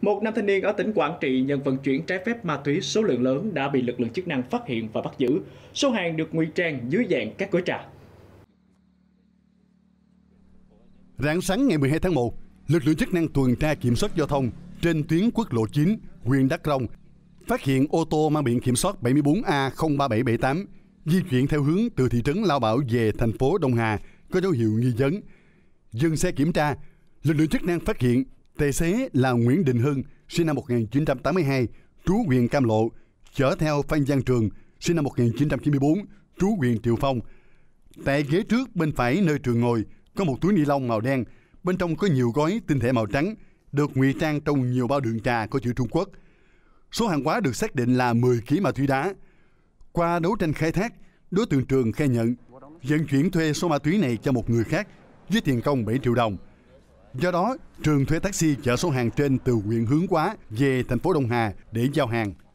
Một nam thanh niên ở tỉnh Quảng Trị nhận vận chuyển trái phép ma túy số lượng lớn đã bị lực lượng chức năng phát hiện và bắt giữ. Số hàng được ngụy trang dưới dạng các gói trà. Rạng sáng ngày 12 tháng 1, lực lượng chức năng tuần tra kiểm soát giao thông trên tuyến quốc lộ 9, huyện Đắk Rông, phát hiện ô tô mang biển kiểm soát 74A03778 di chuyển theo hướng từ thị trấn Lao Bảo về thành phố Đông Hà có dấu hiệu nghi vấn. Dừng xe kiểm tra, lực lượng chức năng phát hiện Tài xế là Nguyễn Đình Hưng, sinh năm 1982, trú huyện Cam Lộ, chở theo Phan Giang Trường, sinh năm 1994, trú huyện Triệu Phong. Tại ghế trước bên phải nơi Trường ngồi có một túi ni lông màu đen, bên trong có nhiều gói tinh thể màu trắng, được ngụy trang trong nhiều bao đường trà có chữ Trung Quốc. Số hàng hóa được xác định là 10 kg ma túy đá. Qua đấu tranh khai thác, đối tượng Trường khai nhận vận chuyển thuê số ma túy này cho một người khác với tiền công 7 triệu đồng. Do đó, trường thuê taxi chở số hàng trên từ huyện Hướng Quá về thành phố Đông Hà để giao hàng